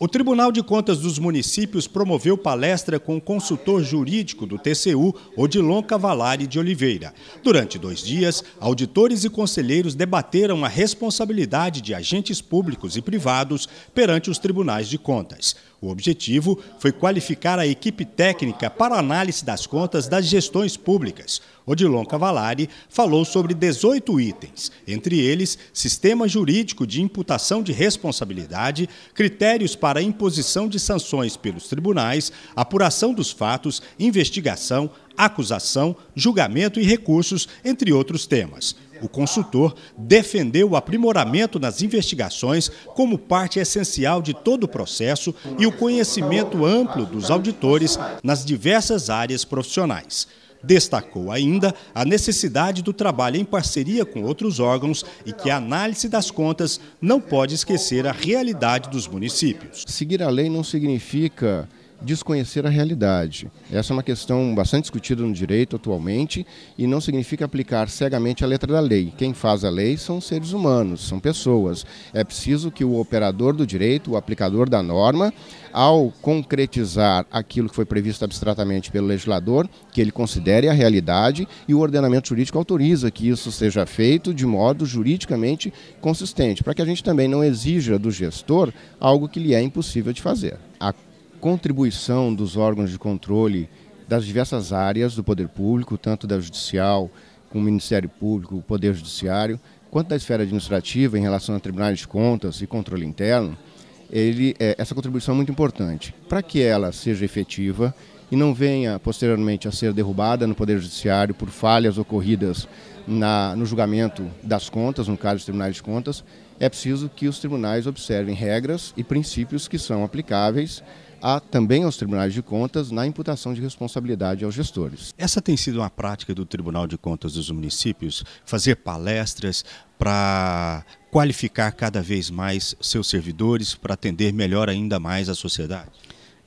O Tribunal de Contas dos Municípios promoveu palestra com o consultor jurídico do TCU, Odilon Cavalari de Oliveira. Durante dois dias, auditores e conselheiros debateram a responsabilidade de agentes públicos e privados perante os tribunais de contas. O objetivo foi qualificar a equipe técnica para análise das contas das gestões públicas. Odilon Cavalari falou sobre 18 itens, entre eles sistema jurídico de imputação de responsabilidade, critérios para imposição de sanções pelos tribunais, apuração dos fatos, investigação, acusação, julgamento e recursos, entre outros temas. O consultor defendeu o aprimoramento nas investigações como parte essencial de todo o processo e o conhecimento amplo dos auditores nas diversas áreas profissionais. Destacou ainda a necessidade do trabalho em parceria com outros órgãos e que a análise das contas não pode esquecer a realidade dos municípios. Seguir a lei não significa desconhecer a realidade. Essa é uma questão bastante discutida no direito atualmente e não significa aplicar cegamente a letra da lei. Quem faz a lei são seres humanos, são pessoas. É preciso que o operador do direito, o aplicador da norma, ao concretizar aquilo que foi previsto abstratamente pelo legislador, que ele considere a realidade e o ordenamento jurídico autoriza que isso seja feito de modo juridicamente consistente, para que a gente também não exija do gestor algo que lhe é impossível de fazer. A contribuição dos órgãos de controle das diversas áreas do poder público, tanto da judicial, com o Ministério Público, o Poder Judiciário, quanto da esfera administrativa em relação a tribunais de contas e controle interno, ele, é, essa contribuição é muito importante. Para que ela seja efetiva e não venha posteriormente a ser derrubada no Poder Judiciário por falhas ocorridas na, no julgamento das contas, no caso dos tribunais de contas, é preciso que os tribunais observem regras e princípios que são aplicáveis a, também aos tribunais de contas na imputação de responsabilidade aos gestores. Essa tem sido uma prática do Tribunal de Contas dos municípios, fazer palestras para qualificar cada vez mais seus servidores, para atender melhor ainda mais a sociedade?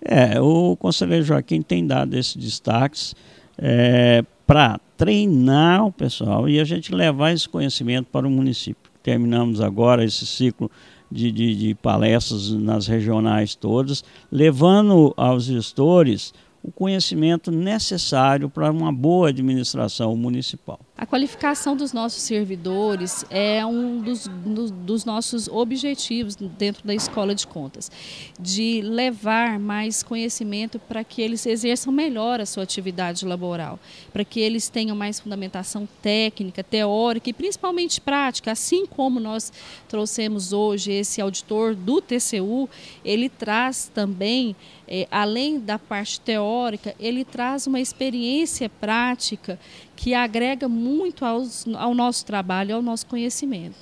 É, o conselheiro Joaquim tem dado esses destaques é, eh, para treinar o pessoal e a gente levar esse conhecimento para o município terminamos agora esse ciclo de, de, de palestras nas regionais todas, levando aos gestores o conhecimento necessário para uma boa administração municipal. A qualificação dos nossos servidores é um dos, dos, nossos objetivos dentro da escola de contas, de levar mais conhecimento para que eles exerçam melhor a sua atividade laboral, para que eles tenham mais fundamentação técnica, teórica e principalmente prática, assim como nós trouxemos hoje esse auditor do TCU, ele traz também, eh, além da parte teórica, ele traz uma experiência prática que agrega muito aos, ao nosso trabalho, ao nosso conhecimento.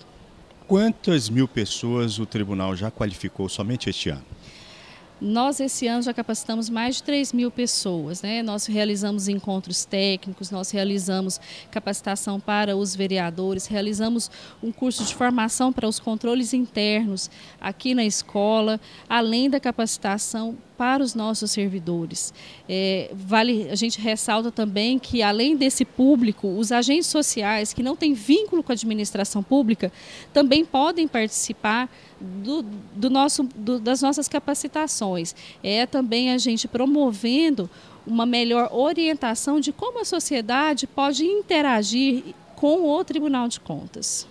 Quantas mil pessoas o tribunal já qualificou somente este ano? Nós, esse ano, já capacitamos mais de 3 mil pessoas. Né? Nós realizamos encontros técnicos, nós realizamos capacitação para os vereadores, realizamos um curso de formação para os controles internos aqui na escola, além da capacitação para os nossos servidores. É, vale, a gente ressalta também que, além desse público, os agentes sociais que não têm vínculo com a administração pública também podem participar do, do nosso, do, das nossas capacitações. É também a gente promovendo uma melhor orientação de como a sociedade pode interagir com o Tribunal de Contas.